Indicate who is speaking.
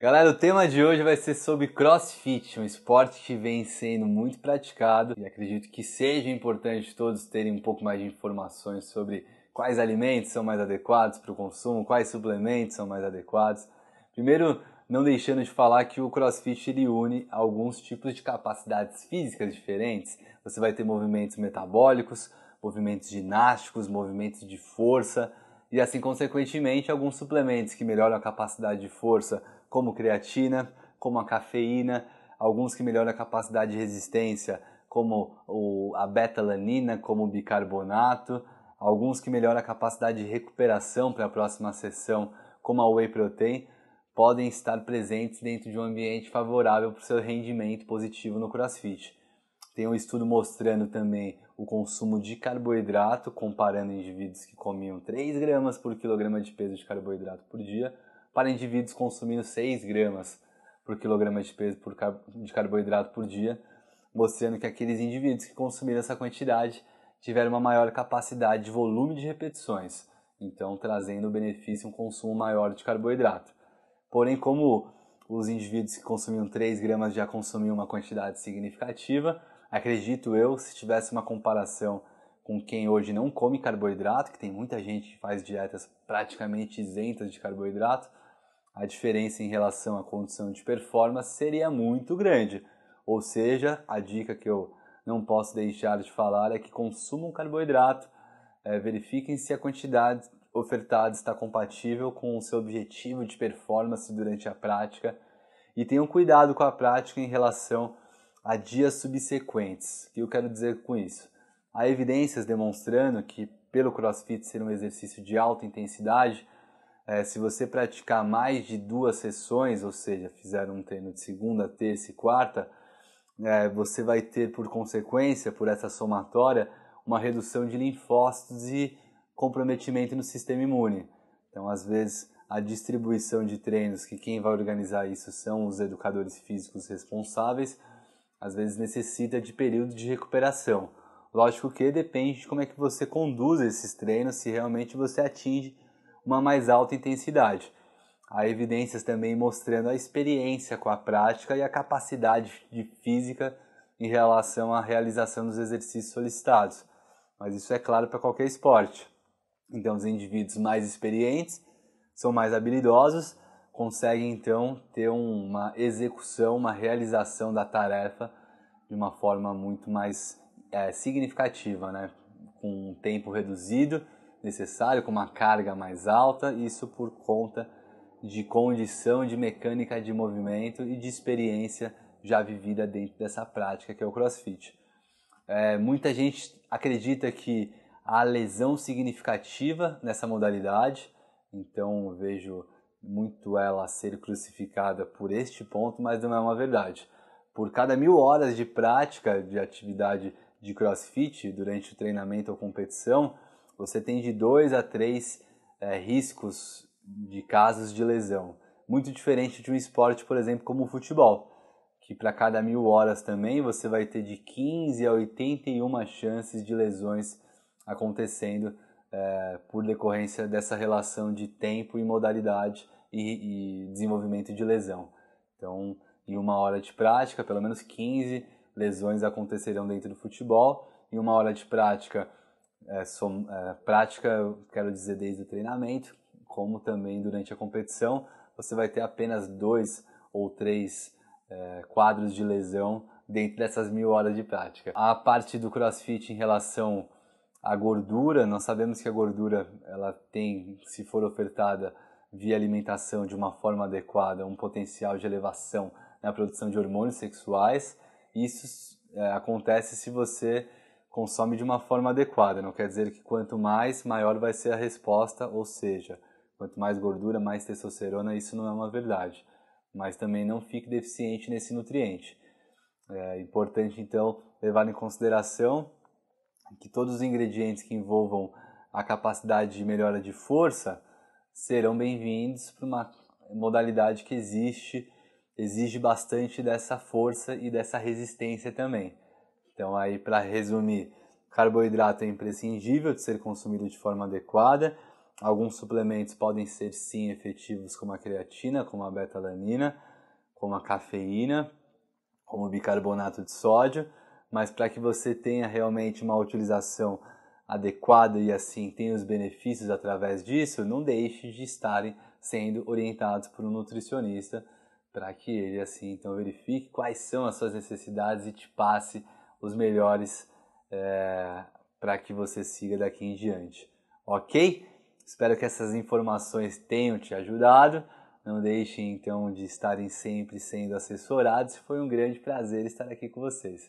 Speaker 1: Galera, o tema de hoje vai ser sobre crossfit, um esporte que vem sendo muito praticado e acredito que seja importante todos terem um pouco mais de informações sobre quais alimentos são mais adequados para o consumo, quais suplementos são mais adequados. Primeiro, não deixando de falar que o CrossFit ele une alguns tipos de capacidades físicas diferentes. Você vai ter movimentos metabólicos, movimentos ginásticos, movimentos de força, e assim consequentemente alguns suplementos que melhoram a capacidade de força, como creatina, como a cafeína, alguns que melhoram a capacidade de resistência, como o, a betalanina, como o bicarbonato, alguns que melhoram a capacidade de recuperação para a próxima sessão, como a whey protein, podem estar presentes dentro de um ambiente favorável para o seu rendimento positivo no CrossFit. Tem um estudo mostrando também o consumo de carboidrato, comparando indivíduos que comiam 3 gramas por quilograma de peso de carboidrato por dia, para indivíduos consumindo 6 gramas por quilograma de peso por car de carboidrato por dia, mostrando que aqueles indivíduos que consumiram essa quantidade tiveram uma maior capacidade de volume de repetições, então trazendo o benefício um consumo maior de carboidrato. Porém, como os indivíduos que consumiam 3 gramas já consumiam uma quantidade significativa, acredito eu, se tivesse uma comparação com quem hoje não come carboidrato, que tem muita gente que faz dietas praticamente isentas de carboidrato, a diferença em relação à condição de performance seria muito grande. Ou seja, a dica que eu não posso deixar de falar é que consumam carboidrato, é, verifiquem se a quantidade ofertada está compatível com o seu objetivo de performance durante a prática e tenham cuidado com a prática em relação a dias subsequentes. O que eu quero dizer com isso? Há evidências demonstrando que, pelo crossfit ser um exercício de alta intensidade, é, se você praticar mais de duas sessões, ou seja, fizer um treino de segunda, terça e quarta, é, você vai ter por consequência, por essa somatória, uma redução de linfócitos e comprometimento no sistema imune. Então, às vezes, a distribuição de treinos, que quem vai organizar isso são os educadores físicos responsáveis, às vezes necessita de período de recuperação. Lógico que depende de como é que você conduz esses treinos, se realmente você atinge uma mais alta intensidade. Há evidências também mostrando a experiência com a prática e a capacidade de física em relação à realização dos exercícios solicitados. Mas isso é claro para qualquer esporte. Então, os indivíduos mais experientes são mais habilidosos consegue então ter uma execução, uma realização da tarefa de uma forma muito mais é, significativa, né? com um tempo reduzido necessário, com uma carga mais alta, isso por conta de condição de mecânica de movimento e de experiência já vivida dentro dessa prática que é o crossfit. É, muita gente acredita que há lesão significativa nessa modalidade, então vejo muito ela ser crucificada por este ponto, mas não é uma verdade. Por cada mil horas de prática de atividade de crossfit durante o treinamento ou competição, você tem de 2 a 3 é, riscos de casos de lesão. Muito diferente de um esporte, por exemplo, como o futebol, que para cada mil horas também você vai ter de 15 a 81 chances de lesões acontecendo é, por decorrência dessa relação de tempo e modalidade e, e, desenvolvimento de lesão. Então, em uma hora de prática, pelo menos 15 lesões acontecerão dentro do futebol, em uma hora de prática, é, som, é, prática, quero dizer, desde o treinamento, como também durante a competição, você vai ter apenas dois ou três quadros de lesão dentro dessas mil horas de prática. A parte do crossfit em relação a gordura, nós sabemos que a gordura ela tem, se for ofertada via alimentação de uma forma adequada, um potencial de elevação na produção de hormônios sexuais. Isso é, acontece se você consome de uma forma adequada. Não quer dizer que quanto mais, maior vai ser a resposta, ou seja, quanto mais gordura, mais testosterona, isso não é uma verdade. Mas também não fique deficiente nesse nutriente. É importante então levar em consideração que todos os ingredientes que envolvam a capacidade de melhora de força serão bem-vindos para uma modalidade que existe, exige bastante dessa força e dessa resistência também. Então aí para resumir, carboidrato é imprescindível de ser consumido de forma adequada. Alguns suplementos podem ser sim efetivos como a creatina, como a betalanina, como a cafeína, como o bicarbonato de sódio mas para que você tenha realmente uma utilização adequada e assim tenha os benefícios através disso, não deixe de estarem sendo orientados por um nutricionista para que ele assim então verifique quais são as suas necessidades e te passe os melhores é, eh, para que você siga daqui em diante, ok? Espero que essas informações tenham te ajudado. Não deixem então de estarem sempre sendo assessorados. Foi um grande prazer estar aqui com vocês.